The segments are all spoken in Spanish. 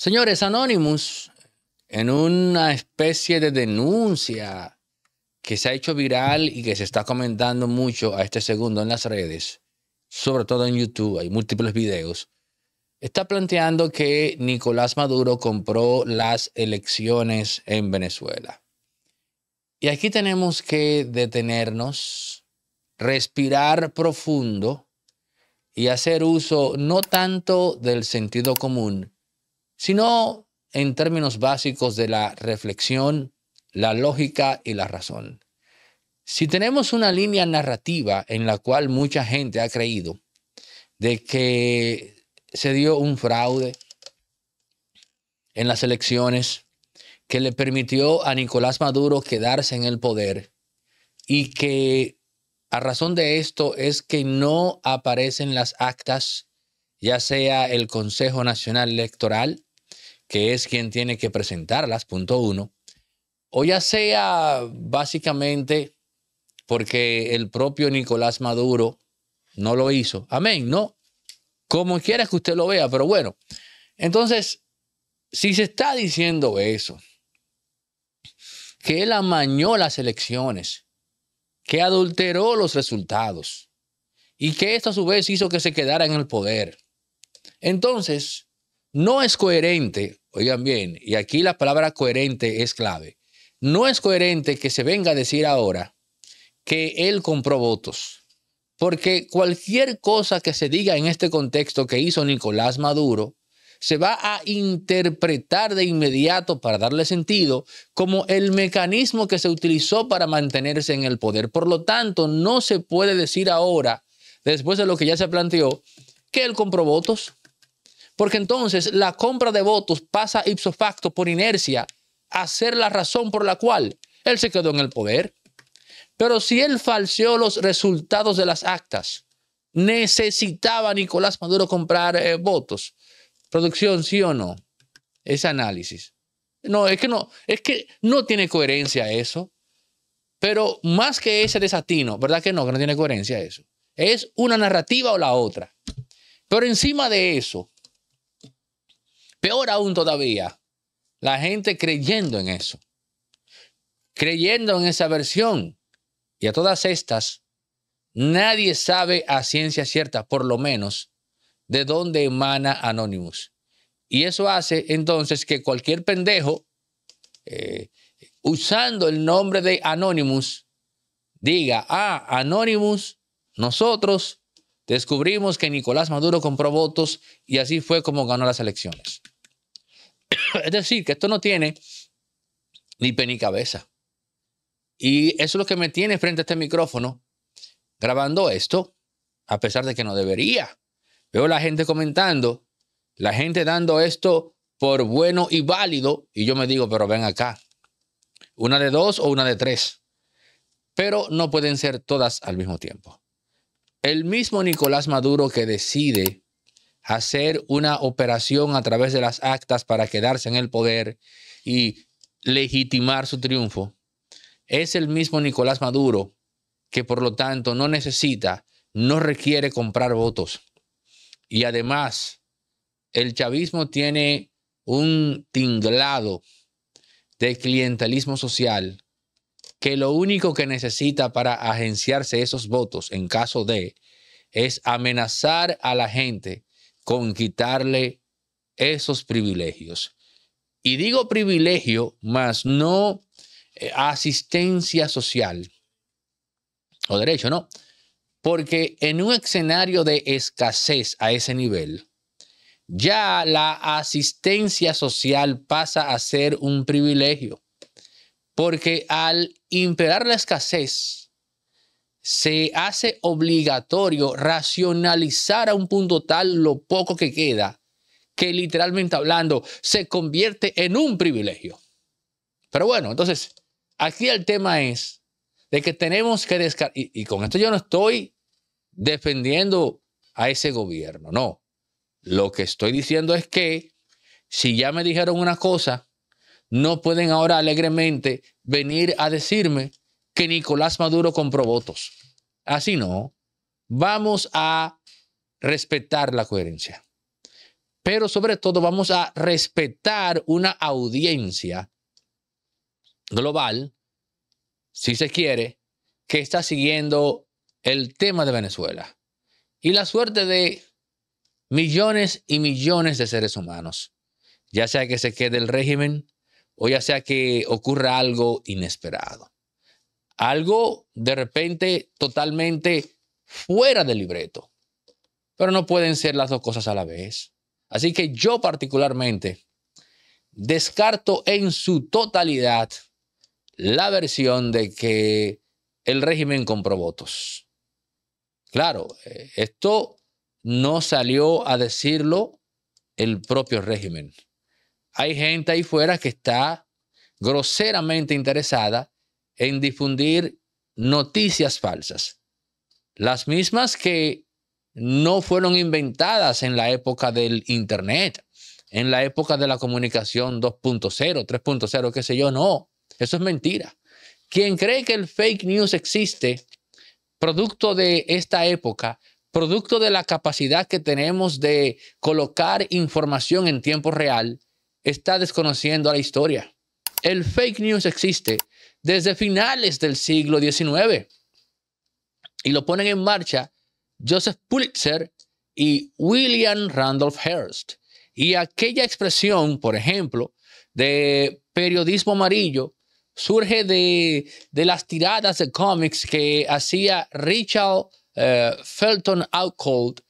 Señores, Anonymous, en una especie de denuncia que se ha hecho viral y que se está comentando mucho a este segundo en las redes, sobre todo en YouTube, hay múltiples videos, está planteando que Nicolás Maduro compró las elecciones en Venezuela. Y aquí tenemos que detenernos, respirar profundo y hacer uso no tanto del sentido común, sino en términos básicos de la reflexión, la lógica y la razón. Si tenemos una línea narrativa en la cual mucha gente ha creído de que se dio un fraude en las elecciones que le permitió a Nicolás Maduro quedarse en el poder y que a razón de esto es que no aparecen las actas, ya sea el Consejo Nacional Electoral, que es quien tiene que presentarlas, punto uno, o ya sea básicamente porque el propio Nicolás Maduro no lo hizo. Amén, ¿no? Como quiera que usted lo vea, pero bueno. Entonces, si se está diciendo eso, que él amañó las elecciones, que adulteró los resultados y que esto a su vez hizo que se quedara en el poder. Entonces, no es coherente, oigan bien, y aquí la palabra coherente es clave, no es coherente que se venga a decir ahora que él compró votos, porque cualquier cosa que se diga en este contexto que hizo Nicolás Maduro, se va a interpretar de inmediato para darle sentido como el mecanismo que se utilizó para mantenerse en el poder. Por lo tanto, no se puede decir ahora, después de lo que ya se planteó, que él compró votos. Porque entonces la compra de votos pasa ipso facto por inercia a ser la razón por la cual él se quedó en el poder. Pero si él falseó los resultados de las actas, necesitaba Nicolás Maduro comprar eh, votos. Producción, sí o no. Ese análisis. No, es que no, es que no tiene coherencia eso. Pero más que ese desatino, ¿verdad que no? Que no tiene coherencia eso. Es una narrativa o la otra. Pero encima de eso, Peor aún todavía, la gente creyendo en eso, creyendo en esa versión. Y a todas estas, nadie sabe a ciencia cierta, por lo menos, de dónde emana Anonymous. Y eso hace entonces que cualquier pendejo, eh, usando el nombre de Anonymous, diga, ah, Anonymous, nosotros descubrimos que Nicolás Maduro compró votos y así fue como ganó las elecciones. es decir, que esto no tiene ni pe ni cabeza. Y eso es lo que me tiene frente a este micrófono grabando esto, a pesar de que no debería. Veo la gente comentando, la gente dando esto por bueno y válido, y yo me digo, pero ven acá, una de dos o una de tres, pero no pueden ser todas al mismo tiempo. El mismo Nicolás Maduro que decide hacer una operación a través de las actas para quedarse en el poder y legitimar su triunfo. Es el mismo Nicolás Maduro que por lo tanto no necesita, no requiere comprar votos. Y además, el chavismo tiene un tinglado de clientelismo social que lo único que necesita para agenciarse esos votos en caso de es amenazar a la gente con quitarle esos privilegios. Y digo privilegio, más no eh, asistencia social o derecho, no. Porque en un escenario de escasez a ese nivel, ya la asistencia social pasa a ser un privilegio. Porque al imperar la escasez, se hace obligatorio racionalizar a un punto tal lo poco que queda, que literalmente hablando se convierte en un privilegio. Pero bueno, entonces, aquí el tema es de que tenemos que descargar. y con esto yo no estoy defendiendo a ese gobierno, no. Lo que estoy diciendo es que si ya me dijeron una cosa, no pueden ahora alegremente venir a decirme que Nicolás Maduro compró votos. Así no. Vamos a respetar la coherencia. Pero sobre todo vamos a respetar una audiencia global, si se quiere, que está siguiendo el tema de Venezuela y la suerte de millones y millones de seres humanos, ya sea que se quede el régimen o ya sea que ocurra algo inesperado algo de repente totalmente fuera del libreto. Pero no pueden ser las dos cosas a la vez. Así que yo particularmente descarto en su totalidad la versión de que el régimen compró votos. Claro, eh, esto no salió a decirlo el propio régimen. Hay gente ahí fuera que está groseramente interesada en difundir noticias falsas, las mismas que no fueron inventadas en la época del Internet, en la época de la comunicación 2.0, 3.0, qué sé yo, no, eso es mentira. Quien cree que el fake news existe, producto de esta época, producto de la capacidad que tenemos de colocar información en tiempo real, está desconociendo la historia. El fake news existe desde finales del siglo XIX y lo ponen en marcha Joseph Pulitzer y William Randolph Hearst. Y aquella expresión, por ejemplo, de periodismo amarillo surge de, las tiradas de cómics que hacía Richard eh, Felton Outcold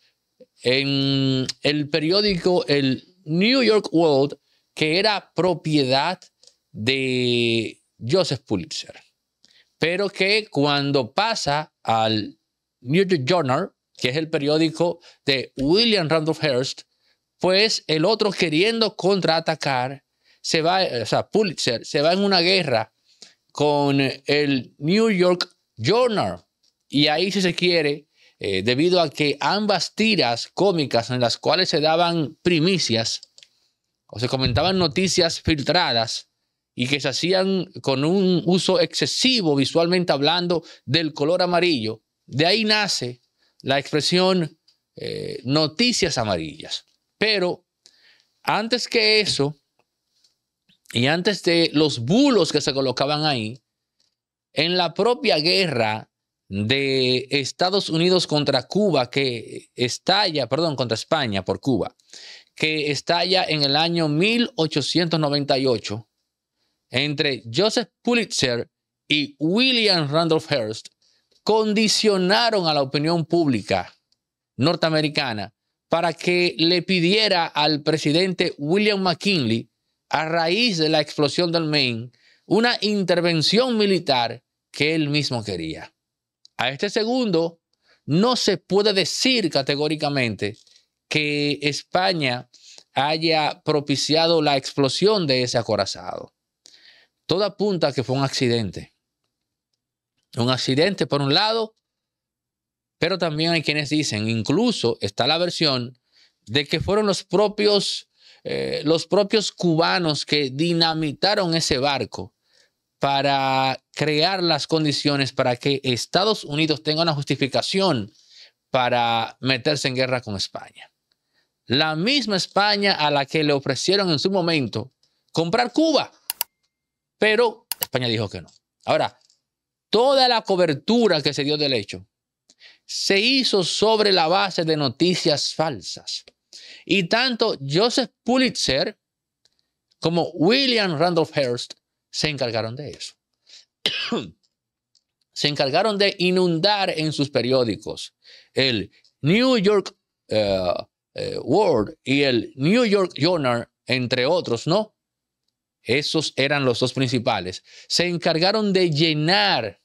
en el periódico El New York World, que era propiedad de Joseph Pulitzer, pero que cuando pasa al New York Journal, que es el periódico de William Randolph Hearst, pues el otro queriendo contraatacar, se va, o sea, Pulitzer se va en una guerra con el New York Journal. Y ahí, si se quiere, eh, debido a que ambas tiras cómicas en las cuales se daban primicias o se comentaban noticias filtradas, y que se hacían con un uso excesivo visualmente hablando del color amarillo. De ahí nace la expresión eh, noticias amarillas. Pero antes que eso, y antes de los bulos que se colocaban ahí, en la propia guerra de Estados Unidos contra Cuba, que estalla, perdón, contra España por Cuba, que estalla en el año 1898, entre Joseph Pulitzer y William Randolph Hearst condicionaron a la opinión pública norteamericana para que le pidiera al presidente William McKinley, a raíz de la explosión del Maine, una intervención militar que él mismo quería. A este segundo, no se puede decir categóricamente que España haya propiciado la explosión de ese acorazado. Todo apunta a que fue un accidente. Un accidente por un lado, pero también hay quienes dicen, incluso está la versión de que fueron los propios, eh, los propios cubanos que dinamitaron ese barco para crear las condiciones para que Estados Unidos tenga una justificación para meterse en guerra con España. La misma España a la que le ofrecieron en su momento comprar Cuba. Pero España dijo que no. Ahora, toda la cobertura que se dio del hecho se hizo sobre la base de noticias falsas. Y tanto Joseph Pulitzer como William Randolph Hearst se encargaron de eso. se encargaron de inundar en sus periódicos el New York eh, eh, World y el New York Journal, entre otros, ¿no? esos eran los dos principales, se encargaron de llenar,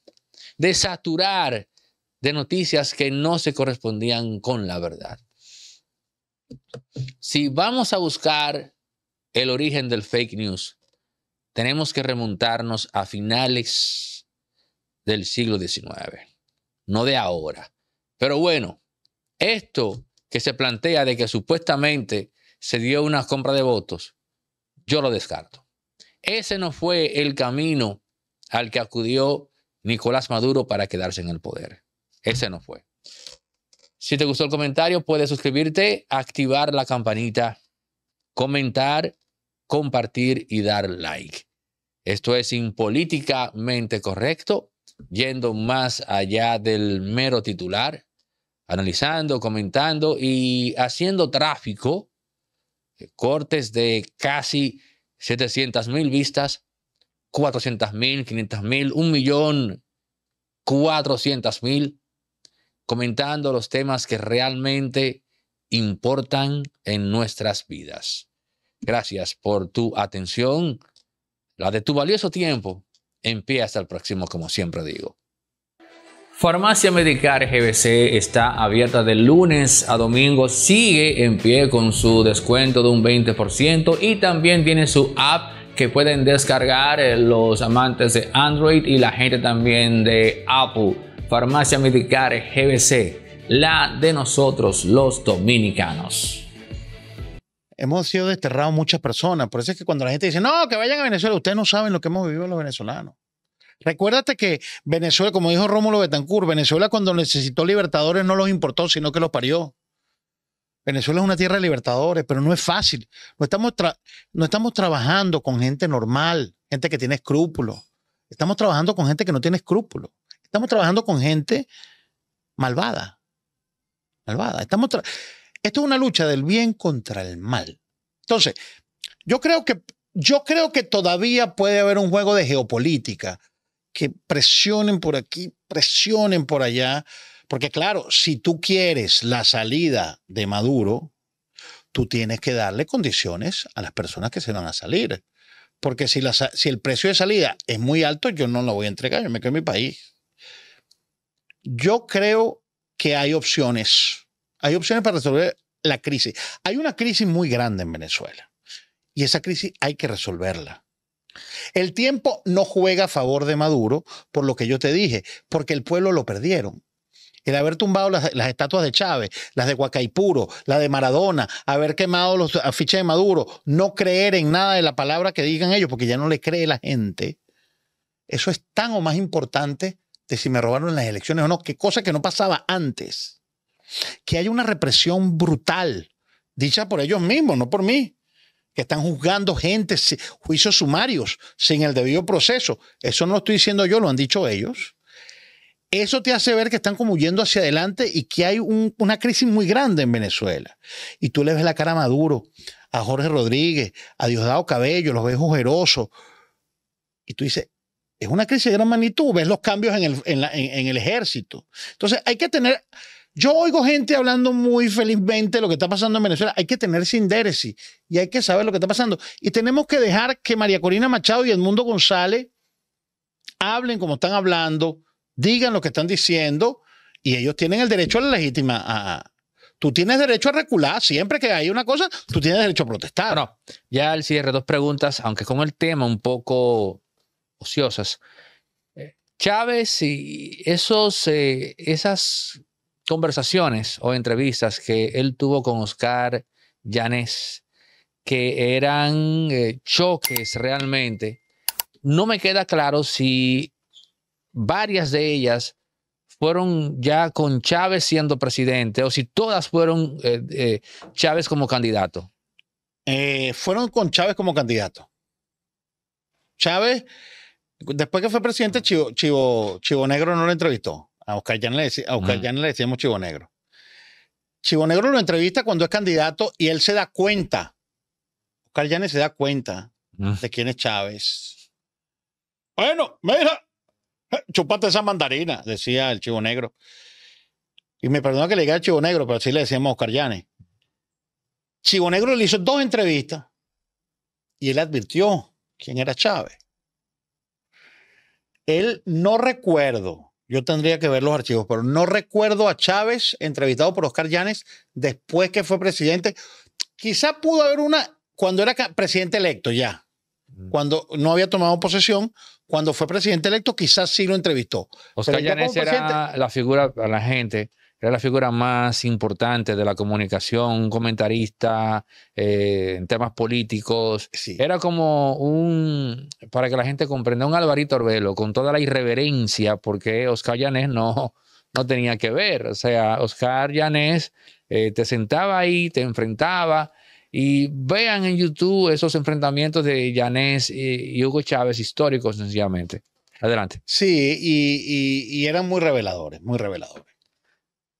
de saturar de noticias que no se correspondían con la verdad. Si vamos a buscar el origen del fake news, tenemos que remontarnos a finales del siglo XIX, no de ahora. Pero bueno, esto que se plantea de que supuestamente se dio una compra de votos, yo lo descarto. Ese no fue el camino al que acudió Nicolás Maduro para quedarse en el poder. Ese no fue. Si te gustó el comentario, puedes suscribirte, activar la campanita, comentar, compartir y dar like. Esto es impolíticamente correcto, yendo más allá del mero titular, analizando, comentando y haciendo tráfico, cortes de casi mil vistas, 400.000, mil, un millón, 400.000, comentando los temas que realmente importan en nuestras vidas. Gracias por tu atención, la de tu valioso tiempo. En pie hasta el próximo, como siempre digo. Farmacia Medicar GBC está abierta de lunes a domingo, sigue en pie con su descuento de un 20% y también tiene su app que pueden descargar eh, los amantes de Android y la gente también de Apple. Farmacia Medicar GBC, la de nosotros los dominicanos hemos sido desterrados muchas personas. Por eso es que cuando la gente dice, no, que vayan a Venezuela, ustedes no saben lo que hemos vivido los venezolanos. Recuérdate que Venezuela, como dijo Rómulo Betancourt, Venezuela cuando necesitó libertadores no los importó, sino que los parió. Venezuela es una tierra de libertadores, pero no es fácil. No estamos, no estamos trabajando con gente normal, gente que tiene escrúpulos. Estamos trabajando con gente que no tiene escrúpulos. Estamos trabajando con gente malvada. Malvada. Estamos Esto es una lucha del bien contra el mal. Entonces, yo creo que, yo creo que todavía puede haber un juego de geopolítica que presionen por aquí, presionen por allá, porque claro, si tú quieres la salida de Maduro, tú tienes que darle condiciones a las personas que se van a salir. Porque si, el precio de salida es muy alto, yo no lo voy a entregar, yo me quedo en mi país. Yo creo que hay opciones. Hay opciones para resolver la crisis. Hay una crisis muy grande en Venezuela. Y esa crisis hay que resolverla. El tiempo no juega a favor de Maduro, por lo que yo te dije, porque el pueblo lo perdieron. El haber tumbado las, estatuas de Chávez, las de Guacaipuro, la de Maradona, haber quemado los afiches de Maduro, no creer en nada de la palabra que digan ellos, porque ya no le cree la gente. Eso es tan o más importante de si me robaron las elecciones o no, que cosa que no pasaba antes. Que hay una represión brutal, dicha por ellos mismos, no por mí, que están juzgando gente, juicios sumarios, sin el debido proceso. Eso no lo estoy diciendo yo, lo han dicho ellos. Eso te hace ver que están como yendo hacia adelante y que hay una crisis muy grande en Venezuela. Y tú le ves la cara a Maduro, a Jorge Rodríguez, a Diosdado Cabello, los ves ojerosos. Y tú dices, es una crisis de gran magnitud, ves los cambios en el ejército. Entonces hay que tener yo oigo gente hablando muy felizmente de lo que está pasando en Venezuela. Hay que tener sindéresis y hay que saber lo que está pasando. Y tenemos que dejar que María Corina Machado y Edmundo González hablen como están hablando, digan lo que están diciendo y ellos tienen el derecho a la legítima. A... tú tienes derecho a recular. Siempre que hay una cosa, tú tienes derecho a protestar. ya el cierre, dos preguntas, aunque con el tema un poco ociosas. Eh, Chávez y esos, eh, esas conversaciones o entrevistas que él tuvo con Oscar Llanes, que eran eh, choques realmente. No me queda claro si varias de ellas fueron ya con Chávez siendo presidente o si todas fueron eh, eh, Chávez como candidato. fueron con Chávez como candidato. Chávez, después que fue presidente, Chivo, Chivo, Chivo Negro no lo entrevistó. A Oscar mm. Jan le, decíamos Chivo Negro. Chivo Negro lo entrevista cuando es candidato y él se da cuenta. Oscar Llanes se da cuenta mm. de quién es Chávez. Bueno, mira, eh, chupate esa mandarina, decía el Chivo Negro. Y me perdona que le diga el Chivo Negro, pero así le decíamos a Oscar Llanes. Chivo Negro le hizo dos entrevistas y él advirtió quién era Chávez. Él no recuerdo yo tendría que ver los archivos, pero no recuerdo a Chávez entrevistado por Oscar Llanes después que fue presidente. Quizá pudo haber una cuando era presidente electo ya, mm. cuando no había tomado posesión, cuando fue presidente electo, quizás sí lo entrevistó. Oscar Llanes era la figura para la gente era la figura más importante de la comunicación, un comentarista eh, en temas políticos. Era como un, para que la gente comprenda, un Alvarito Orbelo, con toda la irreverencia, porque Oscar Llanes no, no tenía que ver. O sea, Oscar Llanes eh, te sentaba ahí, te enfrentaba. Y vean en YouTube esos enfrentamientos de Llanes y, Hugo Chávez históricos, sencillamente. Adelante. Sí, y eran muy reveladores, muy reveladores.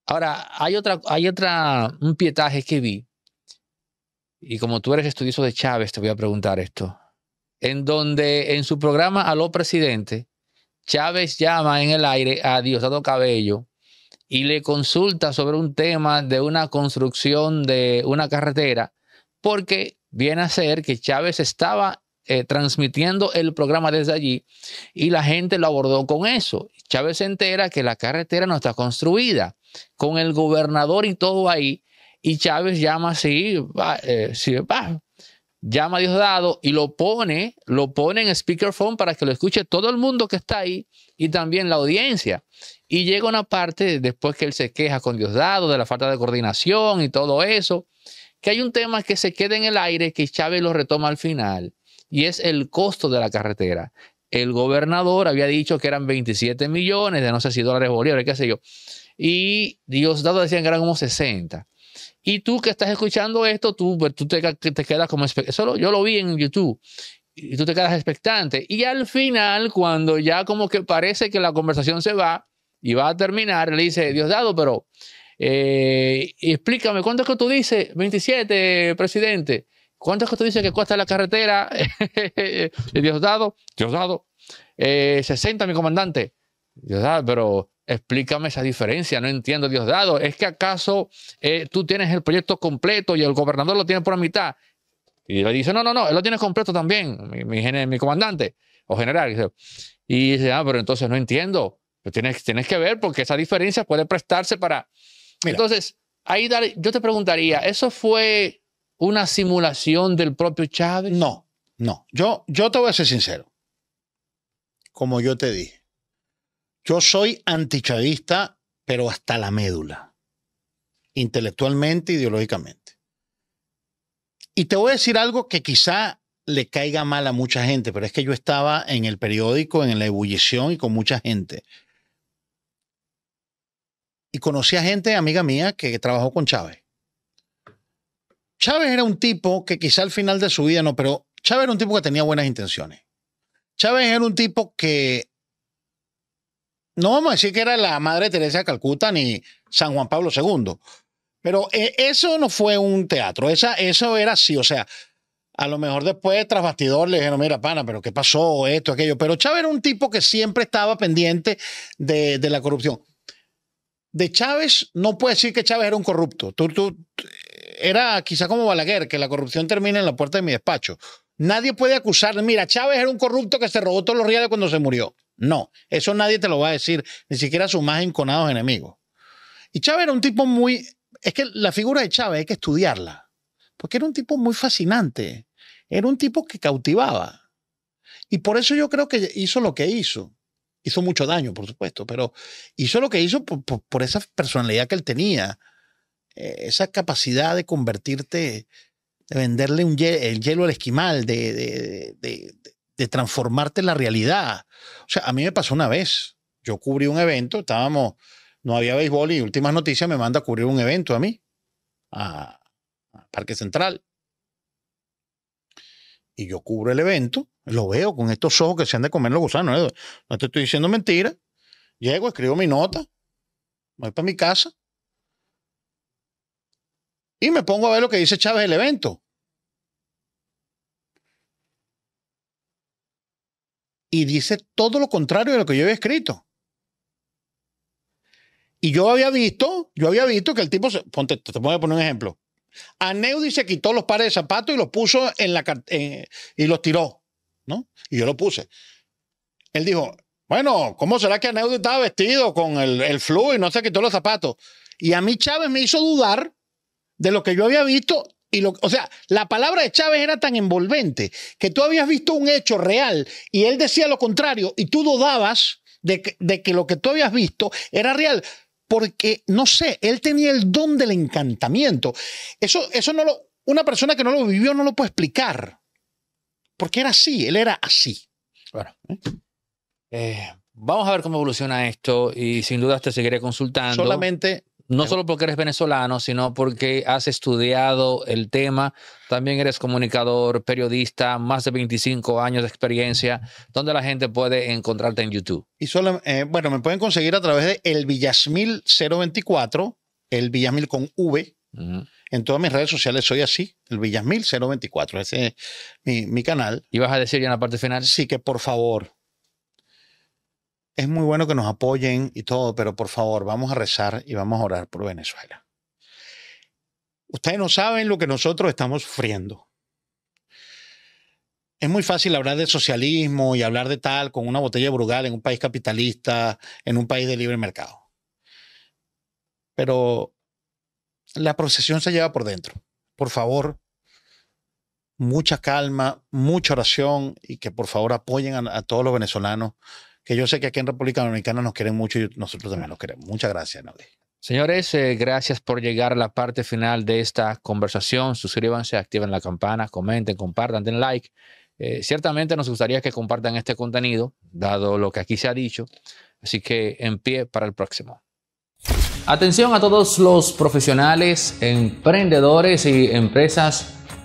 Ahora, hay otra, hay otra, un pietaje que vi, y como tú eres estudioso de Chávez, te voy a preguntar esto, en donde en su programa Aló Presidente, Chávez llama en el aire a Diosdado Cabello y le consulta sobre un tema de una construcción de una carretera, porque viene a ser que Chávez estaba eh, transmitiendo el programa desde allí y la gente lo abordó con eso. Chávez se entera que la carretera no está construida, con el gobernador y todo ahí, y Chávez llama así, eh, llama a Diosdado y lo pone, lo pone en speakerphone para que lo escuche todo el mundo que está ahí y también la audiencia. Y llega una parte después que él se queja con Diosdado de la falta de coordinación y todo eso, que hay un tema que se queda en el aire que Chávez lo retoma al final y es el costo de la carretera. El gobernador había dicho que eran 27 millones de no sé si dólares bolívares, qué sé yo. Y Diosdado decía que eran como 60. Y tú que estás escuchando esto, tú, pues, tú te, quedas como... Solo yo lo vi en YouTube y tú te quedas expectante. Y al final, cuando ya como que parece que la conversación se va y va a terminar, le dice, Diosdado, pero eh, explícame, ¿cuánto es que tú dices? 27, presidente. ¿Cuánto es que tú dices que cuesta la carretera? Diosdado, Diosdado, eh, 60, mi comandante. Diosdado, pero explícame esa diferencia, no entiendo, Diosdado. ¿Es que acaso eh, tú tienes el proyecto completo y el gobernador lo tiene por la mitad? Y le dice, no, no, no, él lo tiene completo también, mi, mi, mi comandante o general. Y dice, ah, pero entonces no entiendo. tienes, tienes que ver porque esa diferencia puede prestarse para... Entonces, ahí yo te preguntaría, ¿eso fue una simulación del propio Chávez? No, no. Yo, yo te voy a ser sincero. Como yo te dije, yo soy antichavista, pero hasta la médula, intelectualmente, ideológicamente. Y te voy a decir algo que quizá le caiga mal a mucha gente, pero es que yo estaba en el periódico, en la ebullición y con mucha gente. Y conocí a gente, amiga mía, que trabajó con Chávez. Chávez era un tipo que quizá al final de su vida no, pero Chávez era un tipo que tenía buenas intenciones. Chávez era un tipo que no vamos a decir que era la madre Teresa de Calcuta ni San Juan Pablo II, pero eh, eso no fue un teatro, esa, eso era así, o sea, a lo mejor después tras bastidor le dijeron, mira, pana, pero ¿qué pasó? Esto, aquello. Pero Chávez era un tipo que siempre estaba pendiente de, la corrupción. De Chávez, no puede decir que Chávez era un corrupto. Tú, tú, era quizá como Balaguer, que la corrupción termina en la puerta de mi despacho. Nadie puede acusar, mira, Chávez era un corrupto que se robó todos los reales cuando se murió. No, eso nadie te lo va a decir, ni siquiera sus más enconados enemigos. Y Chávez era un tipo muy, es que la figura de Chávez hay que estudiarla, porque era un tipo muy fascinante, era un tipo que cautivaba. Y por eso yo creo que hizo lo que hizo. Hizo mucho daño, por supuesto, pero hizo lo que hizo por, por esa personalidad que él tenía, e-, esa capacidad de convertirte, de venderle un hielo, el hielo al esquimal, de, transformarte en transformarte la realidad. O sea, a mí me pasó una vez. Yo cubrí un evento, estábamos, no había béisbol y últimas noticias me manda a cubrir un evento a mí, a, Parque Central. Y yo cubro el evento, lo veo con estos ojos que se han de comer los gusanos. ¿eh? No te estoy diciendo mentira. Llego, escribo mi nota, voy para mi casa, y me pongo a ver lo que dice Chávez el evento. Y dice todo lo contrario de lo que yo había escrito. Y yo había visto, yo había visto que el tipo, se, ponte, te voy a poner un ejemplo. A Neudi se quitó los pares de zapatos y los puso en la y los tiró, ¿no? Y yo lo puse. Él dijo, bueno, ¿cómo será que Neudi estaba vestido con el, el flu y no se quitó los zapatos? Y a mí Chávez me hizo dudar de lo que yo había visto. Y lo, o sea, la palabra de Chávez era tan envolvente que tú habías visto un hecho real y él decía lo contrario y tú dudabas de que, lo que tú habías visto era real porque, no sé, él tenía el don del encantamiento. Eso, eso no lo, una persona que no lo vivió no lo puede explicar. Porque era así, él era así. Bueno, eh, vamos a ver cómo evoluciona esto y sin duda te seguiré consultando. Solamente no em, solo porque eres venezolano, sino porque has estudiado el tema. También eres comunicador, periodista, más de 25 años de experiencia. ¿Dónde la gente puede encontrarte en YouTube? Y solo, eh, bueno, me pueden conseguir a través de El Villasmil 024, El Villasmil con V. En todas mis redes sociales soy así, El Villasmil 024. Ese es mi, mi canal. ¿Y vas a decir ya en la parte final? Sí, que por favor, es muy bueno que nos apoyen y todo, pero por favor, vamos a rezar y vamos a orar por Venezuela. Ustedes no saben lo que nosotros estamos sufriendo. Es muy fácil hablar de socialismo y hablar de tal con una botella de Brugal en un país capitalista, en un país de libre mercado. Pero la procesión se lleva por dentro. Por favor, mucha calma, mucha oración y que por favor apoyen a, a todos los venezolanos que yo sé que aquí en República Dominicana nos quieren mucho y nosotros también nos queremos. Muchas gracias, Naudi. Señores, eh, gracias por llegar a la parte final de esta conversación. Suscríbanse, activen la campana, comenten, compartan, den like. Eh, ciertamente nos gustaría que compartan este contenido, dado lo que aquí se ha dicho. Así que en pie para el próximo. Atención a todos los profesionales, emprendedores y empresas